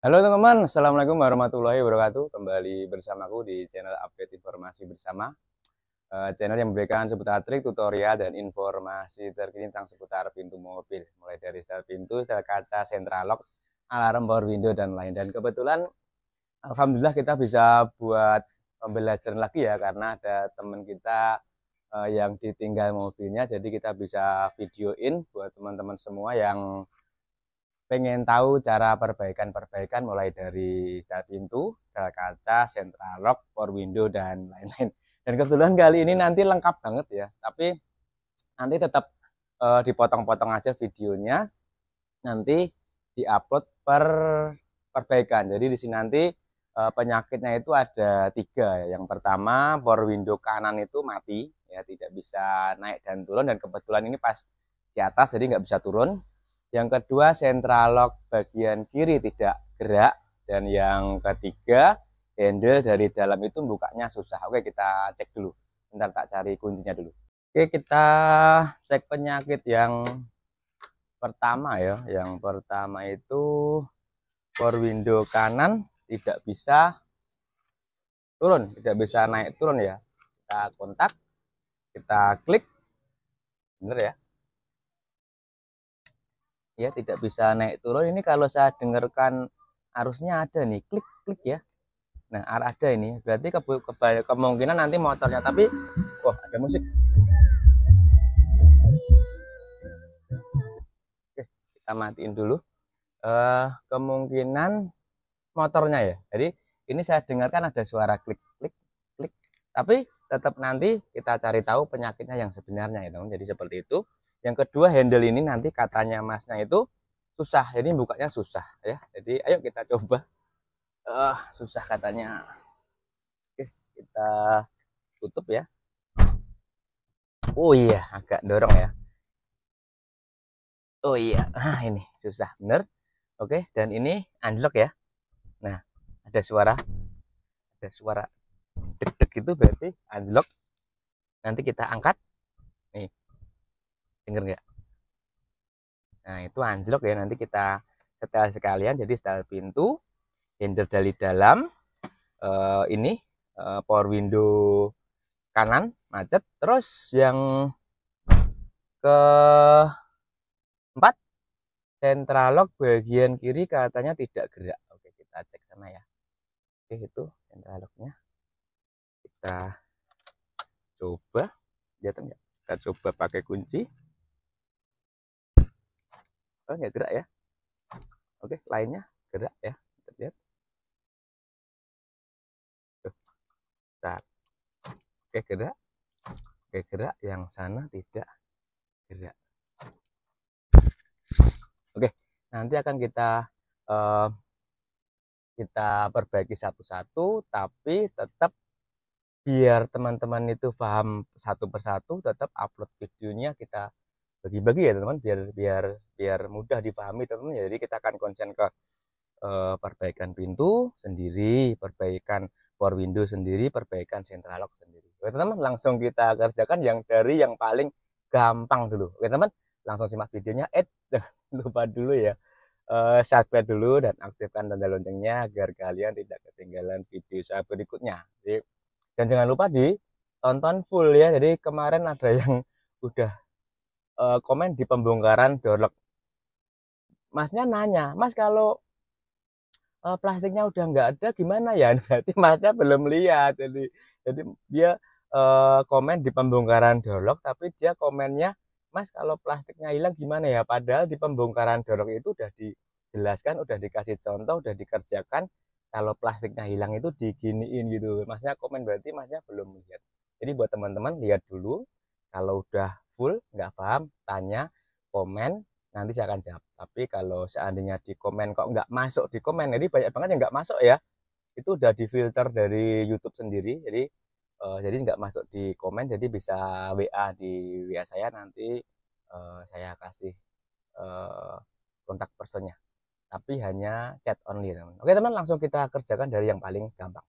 Halo teman-teman, Assalamualaikum warahmatullahi wabarakatuh Kembali bersamaku di channel update informasi bersama eh, Channel yang memberikan seputar trik, tutorial, dan informasi terkini tentang seputar pintu mobil Mulai dari setel pintu, setel kaca, central lock, alarm power window, dan lain Dan kebetulan Alhamdulillah kita bisa buat pembelajaran lagi ya Karena ada teman kita eh, yang ditinggal mobilnya Jadi kita bisa videoin buat teman-teman semua yang pengen tahu cara perbaikan-perbaikan mulai dari sel pintu, sel kaca, central lock, power window dan lain-lain. Dan kebetulan kali ini nanti lengkap banget ya, tapi nanti tetap uh, dipotong-potong aja videonya. Nanti diupload per perbaikan. Jadi di sini nanti uh, penyakitnya itu ada tiga. Ya. Yang pertama power window kanan itu mati, ya tidak bisa naik dan turun dan kebetulan ini pas di atas jadi nggak bisa turun yang kedua central lock bagian kiri tidak gerak dan yang ketiga handle dari dalam itu bukanya susah. Oke, kita cek dulu. Bentar tak cari kuncinya dulu. Oke, kita cek penyakit yang pertama ya. Yang pertama itu power window kanan tidak bisa turun, tidak bisa naik turun ya. Kita kontak, kita klik. Bener ya? ya tidak bisa naik turun ini kalau saya dengarkan arusnya ada nih klik klik ya nah arah ada ini berarti ke, ke, kemungkinan nanti motornya tapi wah ada musik Oke, kita matiin dulu uh, kemungkinan motornya ya jadi ini saya dengarkan ada suara klik klik klik tapi tetap nanti kita cari tahu penyakitnya yang sebenarnya ya teman jadi seperti itu yang kedua handle ini nanti katanya masnya itu susah jadi bukanya susah ya jadi ayo kita coba uh, susah katanya oke kita tutup ya oh iya agak dorong ya oh iya nah ini susah bener oke dan ini unlock ya nah ada suara ada suara deg-deg itu berarti unlock nanti kita angkat denger nggak nah itu anjlok ya nanti kita setel sekalian jadi setel pintu hinder dari dalam uh, ini uh, power window kanan macet terus yang ke empat central lock bagian kiri katanya tidak gerak oke kita cek sana ya oke itu central locknya kita coba lihat nggak kita coba pakai kunci Oh, ya gerak ya oke lainnya gerak ya kita lihat Bentar. oke gerak oke gerak yang sana tidak gerak oke nanti akan kita eh, kita perbaiki satu-satu tapi tetap biar teman-teman itu paham satu persatu tetap upload videonya kita bagi-bagi ya teman-teman biar biar biar mudah dipahami teman-teman ya, jadi kita akan konsen ke e, perbaikan pintu sendiri perbaikan power window sendiri perbaikan central lock sendiri oke teman-teman langsung kita kerjakan yang dari yang paling gampang dulu oke teman teman langsung simak videonya eh jangan lupa dulu ya e, subscribe dulu dan aktifkan tanda loncengnya agar kalian tidak ketinggalan video saya berikutnya jadi, dan jangan lupa di tonton full ya jadi kemarin ada yang udah uh, komen di pembongkaran dorlek masnya nanya mas kalau uh, plastiknya udah nggak ada gimana ya berarti masnya belum lihat jadi jadi dia uh, komen di pembongkaran dolok, tapi dia komennya mas kalau plastiknya hilang gimana ya padahal di pembongkaran dolok itu udah dijelaskan udah dikasih contoh udah dikerjakan kalau plastiknya hilang itu diginiin gitu masnya komen berarti masnya belum lihat jadi buat teman-teman lihat dulu kalau udah full nggak paham tanya komen nanti saya akan jawab tapi kalau seandainya di komen kok nggak masuk di komen jadi banyak banget yang nggak masuk ya itu udah di filter dari YouTube sendiri jadi uh, jadi nggak masuk di komen jadi bisa WA di WA saya nanti uh, saya kasih uh, kontak personnya tapi hanya chat only teman oke teman langsung kita kerjakan dari yang paling gampang